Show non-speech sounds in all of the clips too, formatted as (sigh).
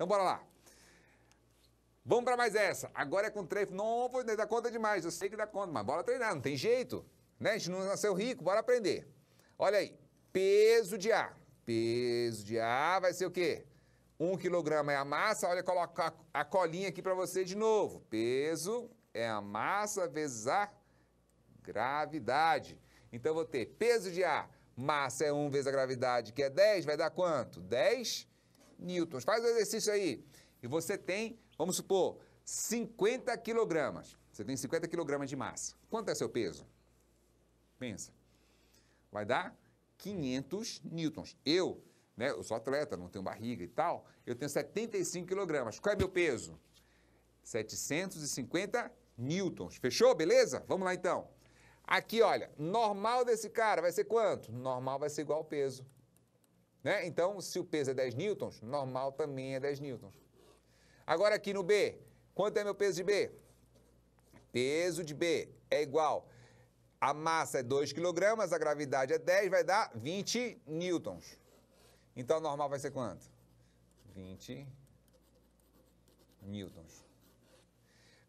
Então bora lá. Vamos para mais essa. Agora é com treino. Não né? vou dar conta demais. Eu sei que dá conta, mas bora treinar, não tem jeito. Né? A gente não nasceu rico, bora aprender. Olha aí. Peso de A. Peso de A vai ser o quê? 1 um quilograma é a massa. Olha, coloca a colinha aqui para você de novo. Peso é a massa vezes a gravidade. Então eu vou ter peso de A, massa é 1 vezes a gravidade, que é 10, vai dar quanto? 10 newtons. Faz o exercício aí. E você tem, vamos supor, 50 quilogramas. Você tem 50 quilogramas de massa. Quanto é seu peso? Pensa. Vai dar 500 newtons. Eu, né, eu sou atleta, não tenho barriga e tal, eu tenho 75 quilogramas. Qual é meu peso? 750 newtons. Fechou? Beleza? Vamos lá então. Aqui, olha, normal desse cara vai ser quanto? Normal vai ser igual ao peso. Né? Então, se o peso é 10 newtons, normal também é 10 newtons. Agora aqui no B, quanto é meu peso de B? Peso de B é igual, a massa é 2 kg, a gravidade é 10, vai dar 20 newtons. Então, normal vai ser quanto? 20 newtons.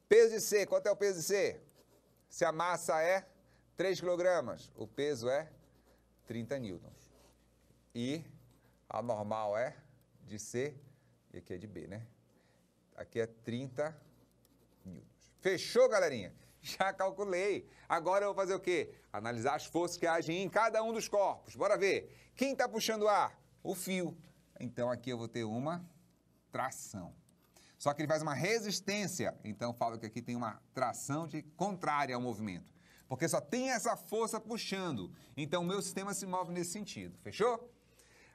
Peso de C, quanto é o peso de C? Se a massa é 3 kg, o peso é 30 newtons. E a normal é de C e aqui é de B, né? Aqui é 30 newtons. Fechou, galerinha? (laughs) Já calculei. Agora eu vou fazer o quê? Analisar as forças que agem em cada um dos corpos. Bora ver. Quem está puxando o ar? O fio. Então aqui eu vou ter uma tração. Só que ele faz uma resistência. Então falo que aqui tem uma tração de contrária ao movimento. Porque só tem essa força puxando. Então o meu sistema se move nesse sentido. Fechou?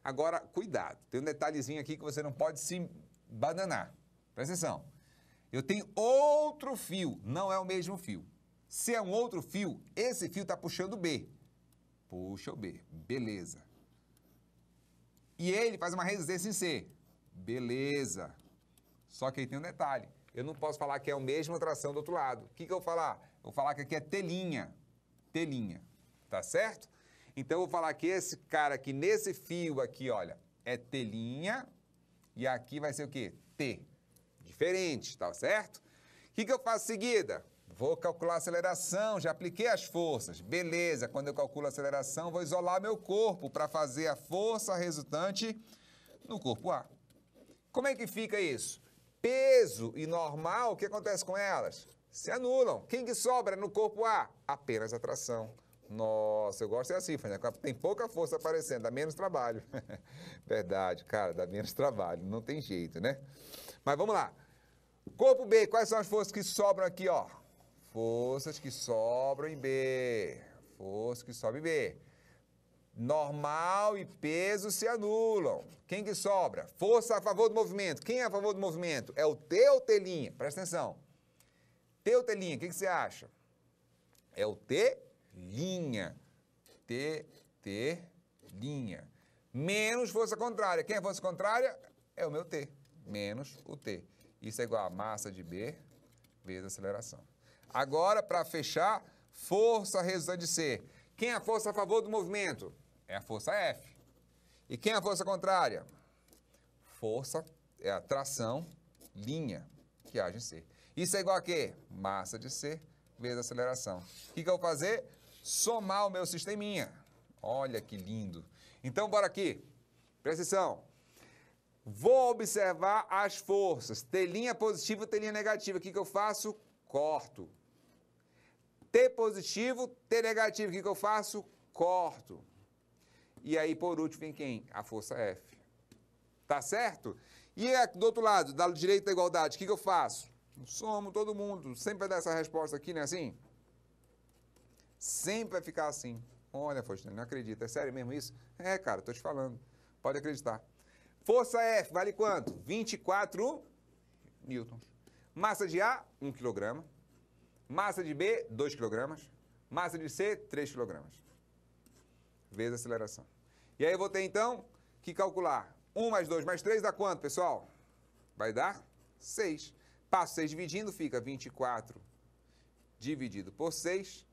Agora, cuidado, tem um detalhezinho aqui que você não pode se bananar. Presta atenção. Eu tenho outro fio, não é o mesmo fio. Se é um outro fio, esse fio está puxando o B. Puxa o B, beleza. E ele faz uma resistência em C. Beleza. Só que aí tem um detalhe. Eu não posso falar que é a mesma tração do outro lado. O que, que eu vou falar? Eu vou falar que aqui é telinha. Telinha. Tá certo? Então, eu vou falar que esse cara aqui, nesse fio aqui, olha, é telinha e aqui vai ser o quê? T. Diferente, tá certo? O que, que eu faço em seguida? Vou calcular a aceleração, já apliquei as forças. Beleza, quando eu calculo a aceleração, vou isolar meu corpo para fazer a força resultante no corpo A. Como é que fica isso? Peso e normal, o que acontece com elas? Se anulam. Quem que sobra no corpo A? Apenas atração. Nossa, eu gosto é assim, né? Tem pouca força aparecendo, dá menos trabalho. (laughs) Verdade, cara, dá menos trabalho, não tem jeito, né? Mas vamos lá. Corpo B, quais são as forças que sobram aqui, ó? Forças que sobram em B. Forças que sobram em B. Normal e peso se anulam. Quem que sobra? Força a favor do movimento. Quem é a favor do movimento? É o T ou T'? Presta atenção. T ou T', o que, que você acha? É o T linha. T, T, linha. Menos força contrária. Quem é força contrária? É o meu T. Menos o T. Isso é igual a massa de B vezes a aceleração. Agora, para fechar, força resultante de C. Quem é a força a favor do movimento? É a força F. E quem é a força contrária? Força é a tração, linha, que age em C. Isso é igual a quê? Massa de C vezes a aceleração. O que, que eu vou fazer? somar o meu sisteminha. Olha que lindo. Então, bora aqui. Presta atenção. Vou observar as forças. T' positiva, T' negativa. O que, que eu faço? Corto. T positivo, T negativo. O que, que eu faço? Corto. E aí, por último, vem quem? A força F. Tá certo? E é do outro lado, da direita da igualdade, o que, que eu faço? Somo todo mundo. Sempre vai dar essa resposta aqui, não é assim? Sempre vai ficar assim. Olha, Faustino, não acredito. É sério mesmo isso? É, cara, tô te falando. Pode acreditar. Força F vale quanto? 24 newtons. Massa de A, 1 kg. Massa de B, 2 kg. Massa de C, 3 kg. Vezes a aceleração. E aí eu vou ter, então, que calcular. 1 mais 2 mais 3 dá quanto, pessoal? Vai dar 6. Passo 6 dividindo, fica 24 dividido por 6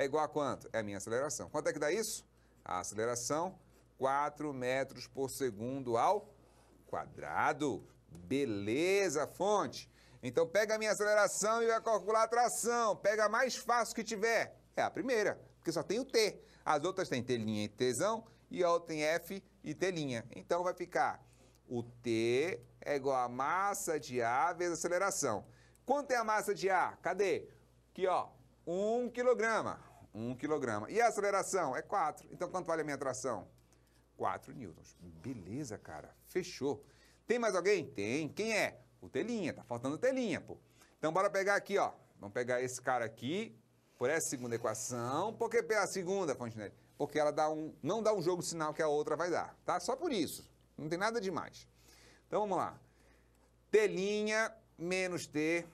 é igual a quanto? É a minha aceleração. Quanto é que dá isso? A aceleração, 4 metros por segundo ao quadrado. Beleza, fonte. Então pega a minha aceleração e vai calcular a tração. Pega a mais fácil que tiver. É a primeira, porque só tem o T. As outras têm T' e T'zão, e a outra tem F e T'. Então vai ficar o T é igual a massa de A vezes aceleração. Quanto é a massa de A? Cadê? Aqui, ó, 1 um quilograma. 1 kg. E a aceleração? É 4. Então, quanto vale a minha tração? 4 newtons. Beleza, cara. Fechou. Tem mais alguém? Tem. Quem é? O Telinha. Tá faltando Telinha, pô. Então, bora pegar aqui, ó. Vamos pegar esse cara aqui por essa segunda equação. Por que pela segunda, Fontenelle? Porque ela dá um, não dá um jogo de sinal que a outra vai dar, tá? Só por isso. Não tem nada demais. Então, vamos lá. Telinha menos T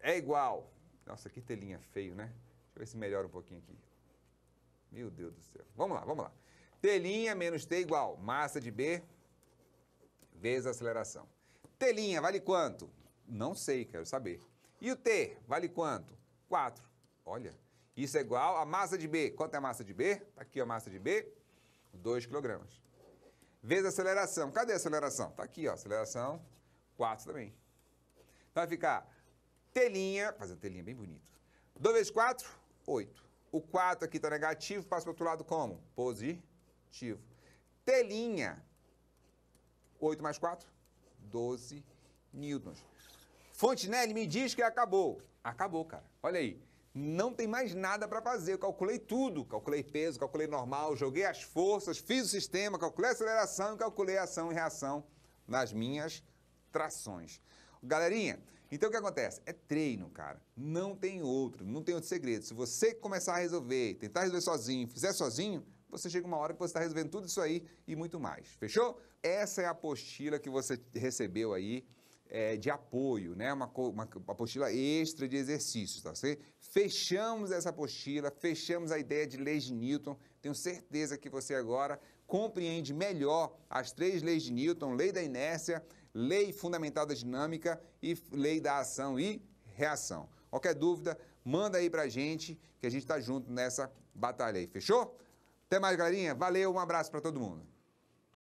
é igual. Nossa, que telinha feio, né? Deixa eu ver se melhora um pouquinho aqui. Meu Deus do céu. Vamos lá, vamos lá. T' menos T igual massa de B vezes aceleração. T' vale quanto? Não sei, quero saber. E o T vale quanto? 4. Olha, isso é igual a massa de B. Quanto é a massa de B? Está aqui a massa de B, 2 kg. Vezes aceleração. Cadê a aceleração? Está aqui, ó, aceleração 4 também. Então vai ficar T', fazer telinha bem bonito. 2 vezes 4, 8. O 4 aqui está negativo, passa para o outro lado como? Positivo. Telinha. 8 mais 4, 12 newtons. Fontenelle me diz que acabou. Acabou, cara. Olha aí. Não tem mais nada para fazer. Eu calculei tudo. Calculei peso, calculei normal, joguei as forças, fiz o sistema, calculei a aceleração e calculei a ação e reação nas minhas trações. Galerinha, então o que acontece? É treino, cara. Não tem outro, não tem outro segredo. Se você começar a resolver, tentar resolver sozinho, fizer sozinho, você chega uma hora que você está resolvendo tudo isso aí e muito mais. Fechou? Essa é a apostila que você recebeu aí. É, de apoio, né? Uma, uma, apostila extra de exercícios, tá certo? Fechamos essa apostila, fechamos a ideia de Lei de Newton. Tenho certeza que você agora compreende melhor as três leis de Newton, lei da inércia, lei fundamental da dinâmica e lei da ação e reação. Qualquer dúvida, manda aí pra gente, que a gente tá junto nessa batalha aí, fechou? Até mais, galerinha. Valeu, um abraço para todo mundo.